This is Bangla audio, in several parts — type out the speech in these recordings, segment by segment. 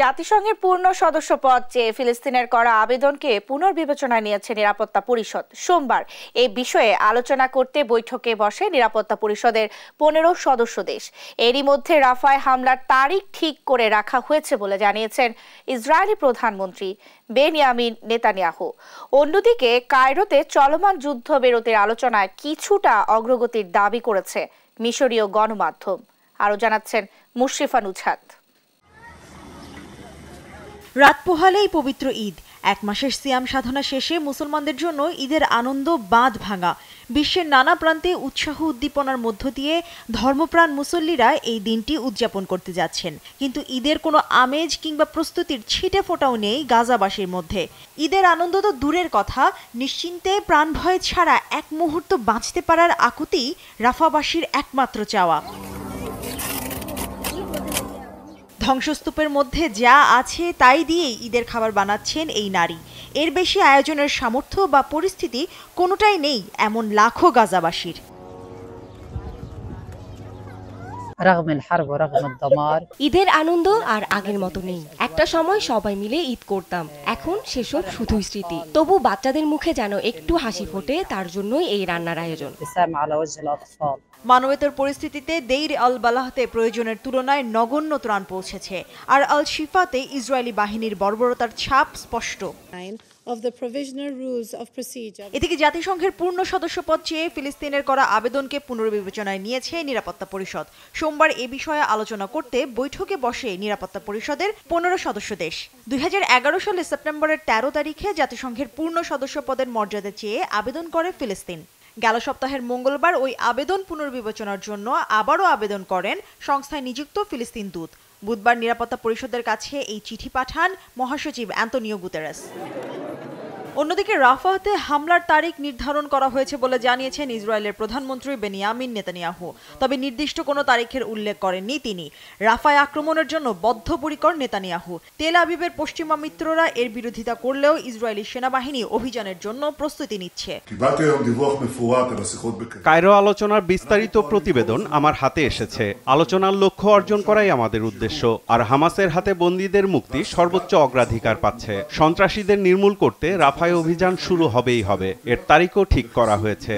জাতিসংঘের পূর্ণ সদস্যপদ চেয়ে ফিলিস্তিনের করা আবেদনকে পুনর্বিবেচনায় নিয়েছে নিরাপত্তা পরিষদ সোমবার এই বিষয়ে আলোচনা করতে বৈঠকে বসে নিরাপত্তা পরিষদের পনেরো সদস্য দেশ এরই মধ্যে রাফায় হামলার তারিখ ঠিক করে রাখা হয়েছে বলে জানিয়েছেন ইসরায়েলি প্রধানমন্ত্রী বেনিয়ামিন নেতানিয়াহু অন্যদিকে কায়রোতে চলমান যুদ্ধ বিরতির আলোচনায় কিছুটা অগ্রগতির দাবি করেছে মিশরীয় গণমাধ্যম আরও জানাচ্ছেন মুশরিফা নুছাদ রাত পোহালেই পবিত্র ঈদ এক মাসের সিয়াম সাধনা শেষে মুসলমানদের জন্য ঈদের আনন্দ বাঁধ ভাঙা বিশ্বের নানা প্রান্তে উৎসাহ উদ্দীপনার মধ্য দিয়ে ধর্মপ্রাণ মুসল্লিরা এই দিনটি উদযাপন করতে যাচ্ছেন কিন্তু ঈদের কোনো আমেজ কিংবা প্রস্তুতির ছিটে ফোটাও নেই গাজাবাসীর মধ্যে ঈদের আনন্দ তো দূরের কথা নিশ্চিন্তে প্রাণভয় ছাড়া এক মুহূর্ত বাঁচতে পারার আকুতি রাফাবাসীর একমাত্র চাওয়া ধ্বংসস্তূপের মধ্যে যা আছে তাই দিয়েই ঈদের খাবার বানাচ্ছেন এই নারী এর বেশি আয়োজনের সামর্থ্য বা পরিস্থিতি কোনোটাই নেই এমন লাখো গাজাবাসীর ঈদের আনন্দ আর আগের মতো নেই একটা সময় সবাই মিলে ঈদ করতাম এখন সেসব শুধু স্মৃতি তবু বাচ্চাদের মুখে যেন একটু হাসি ফোটে তার জন্যই এই রান্নার আয়োজন মানবেতর পরিস্থিতিতে দেইর আল বালাহতে প্রয়োজনের তুলনায় নগণ্য ত্রাণ পৌঁছেছে আর আল শিফাতে ইসরায়েলি বাহিনীর বর্বরতার ছাপ স্পষ্ট এদিকে জাতিসংঘের পূর্ণ সদস্যপদ চেয়ে ফিলিস্তিনের করা আবেদনকে পুনর্বিবেচনায় নিয়েছে নিরাপত্তা পরিষদ সোমবার এ বিষয়ে আলোচনা করতে বৈঠকে বসে নিরাপত্তা পরিষদের পনেরো সদস্য দেশ দুই সালের সেপ্টেম্বরের ১৩ তারিখে জাতিসংঘের পূর্ণ সদস্যপদের মর্যাদা চেয়ে আবেদন করে ফিলিস্তিন গেল সপ্তাহের মঙ্গলবার ওই আবেদন পুনর্বিবেচনার জন্য আবারও আবেদন করেন সংস্থায় নিযুক্ত ফিলিস্তিন দূত বুধবার নিরাপত্তা পরিষদের কাছে এই চিঠি পাঠান মহাসচিব অ্যান্তনিও গুতেরাস অন্যদিকে রাফাহতে হামলার তারিখ নির্ধারণ করা হয়েছে বলে জানিয়েছেন ইসরায়েলের প্রধানমন্ত্রী বেনিয়ামিন নেতানিয়াহু তবে নির্দিষ্ট কোনো তারিখের উল্লেখ করেননি তিনি রাফায় আক্রমণের জন্য বদ্ধপরিকর নেতানিয়াহু তেল আবিবের পশ্চিমা মিত্ররা এর বিরোধিতা করলেও ইসরায়েলি সেনাবাহিনী অভিযানের জন্য প্রস্তুতি নিচ্ছে কায়রো আলোচনার বিস্তারিত প্রতিবেদন আমার হাতে এসেছে আলোচনার লক্ষ্য অর্জন করাই আমাদের উদ্দেশ্য আর হামাসের হাতে বন্দীদের মুক্তি সর্বোচ্চ অগ্রাধিকার পাচ্ছে সন্ত্রাসীদের নির্মূল করতে রাফা সাফাই অভিযান শুরু হবেই হবে এর তারিখও ঠিক করা হয়েছে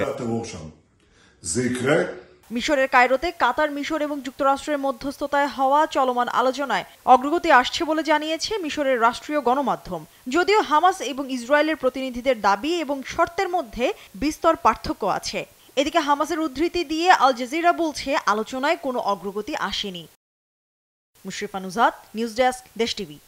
মিশরের কায়রোতে কাতার মিশর এবং যুক্তরাষ্ট্রের মধ্যস্থতায় হওয়া চলমান আলোচনায় অগ্রগতি আসছে বলে জানিয়েছে মিশরের রাষ্ট্রীয় গণমাধ্যম যদিও হামাস এবং ইসরায়েলের প্রতিনিধিদের দাবি এবং শর্তের মধ্যে বিস্তর পার্থক্য আছে এদিকে হামাসের উদ্ধৃতি দিয়ে আল জাজিরা বলছে আলোচনায় কোনো অগ্রগতি আসেনি Mushrifa news desk Desh TV